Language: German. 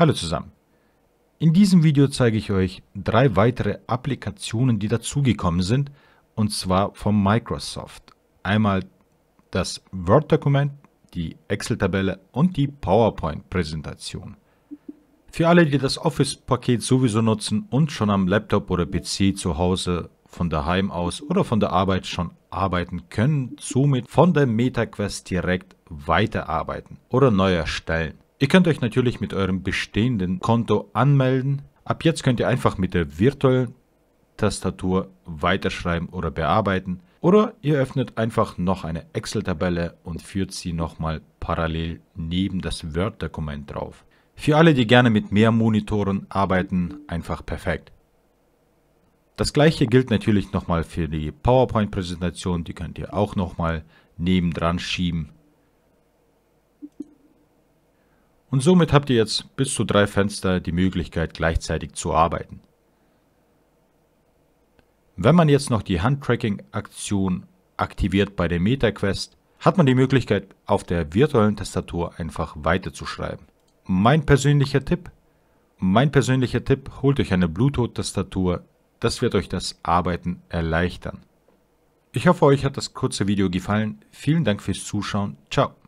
Hallo zusammen. In diesem Video zeige ich euch drei weitere Applikationen, die dazugekommen sind, und zwar von Microsoft. Einmal das Word-Dokument, die Excel-Tabelle und die PowerPoint-Präsentation. Für alle, die das Office-Paket sowieso nutzen und schon am Laptop oder PC zu Hause von daheim aus oder von der Arbeit schon arbeiten, können somit von der MetaQuest direkt weiterarbeiten oder neu erstellen. Ihr könnt euch natürlich mit eurem bestehenden Konto anmelden. Ab jetzt könnt ihr einfach mit der virtuellen Tastatur weiterschreiben oder bearbeiten. Oder ihr öffnet einfach noch eine Excel-Tabelle und führt sie nochmal parallel neben das Word-Dokument drauf. Für alle, die gerne mit mehr Monitoren arbeiten, einfach perfekt. Das gleiche gilt natürlich nochmal für die PowerPoint-Präsentation, die könnt ihr auch nochmal nebendran schieben Und somit habt ihr jetzt bis zu drei Fenster die Möglichkeit gleichzeitig zu arbeiten. Wenn man jetzt noch die Handtracking-Aktion aktiviert bei der MetaQuest, hat man die Möglichkeit, auf der virtuellen Tastatur einfach weiterzuschreiben. Mein persönlicher Tipp? Mein persönlicher Tipp, holt euch eine Bluetooth-Tastatur, das wird euch das Arbeiten erleichtern. Ich hoffe, euch hat das kurze Video gefallen. Vielen Dank fürs Zuschauen. Ciao.